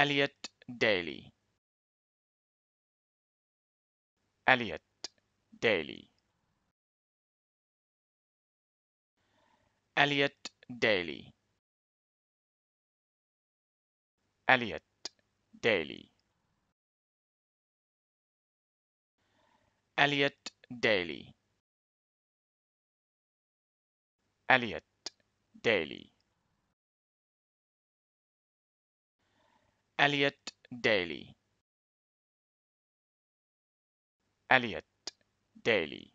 Elliot Daly Elliot Daly Elliot Daly Elliot Daly Elliot Daly Elliot Daly Elliot Daly Elliot Daly